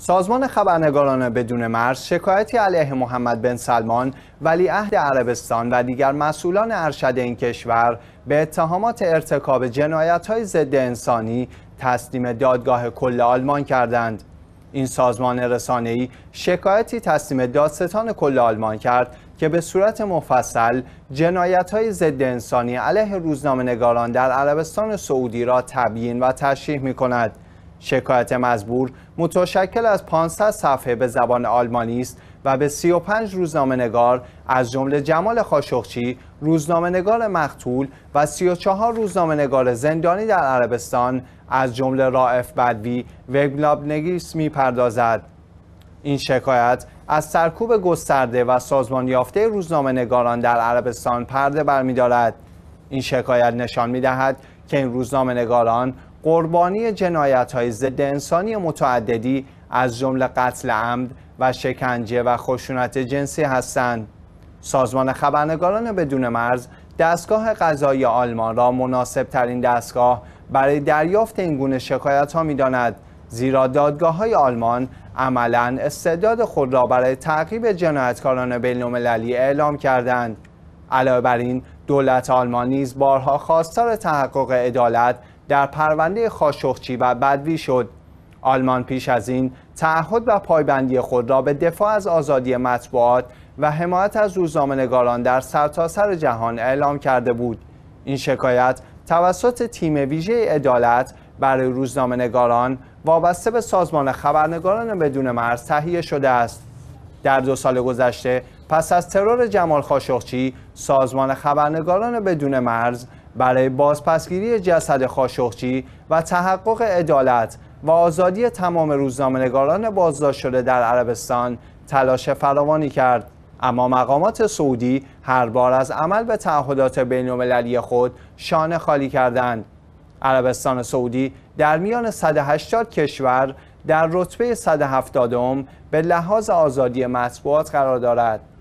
سازمان خبرنگاران بدون مرز شکایتی علیه محمد بن سلمان ولیعهد عربستان و دیگر مسئولان ارشد این کشور به اتهامات ارتکاب های ضد انسانی تسلیم دادگاه کل آلمان کردند. این سازمان رسانه‌ای شکایتی تسلیم دادستان کل آلمان کرد که به صورت مفصل های ضد انسانی علیه نگاران در عربستان سعودی را تبیین و تشریح کند، شکایت مزبور متشکل از 500 صفحه به زبان آلمانی است و به 35 روزنامه نگار از جمله جمال خاشخچی روزنامه نگار مقتول و 34 روزنامه نگار زندانی در عربستان از جمله رائف بدوی وگلاب نگیس پردازد این شکایت از سرکوب گسترده و سازمان یافته روزنامه نگاران در عربستان پرده برمیدارد این شکایت نشان می دهد که این روزنامه نگاران قربانی جنایت های ضد انسانی متعددی از جمله قتل عمد و شکنجه و خشونت جنسی هستند. سازمان خبرنگاران بدون مرز دستگاه قضایی آلمان را مناسب ترین دستگاه برای دریافت این گونه شکایت ها می داند زیرا دادگاه های آلمان عملا استعداد خود را برای تعقیب جنایتکاران بینالمللی اعلام کردند علاوه بر این دولت آلمان نیز بارها خواستار تحقق عدالت در پرونده خاشخچی و بدوی شد آلمان پیش از این تعهد و پایبندی خود را به دفاع از آزادی مطبوعات و حمایت از روزنامه‌نگاران در سرتاسر سر جهان اعلام کرده بود این شکایت توسط تیم ویژه عدالت برای روزنامه‌نگاران وابسته به سازمان خبرنگاران بدون مرز تهیه شده است در دو سال گذشته پس از ترور جمال خاشخچی سازمان خبرنگاران بدون مرز برای بازپسگیری جسد خاشخچی و تحقق عدالت و آزادی تمام روزنامه‌نگاران بازداشت شده در عربستان تلاش فراوانی کرد اما مقامات سعودی هر بار از عمل به تعهدات بین‌المللی خود شانه خالی کردند عربستان سعودی در میان 180 کشور در رتبه 170 به لحاظ آزادی مطبوعات قرار دارد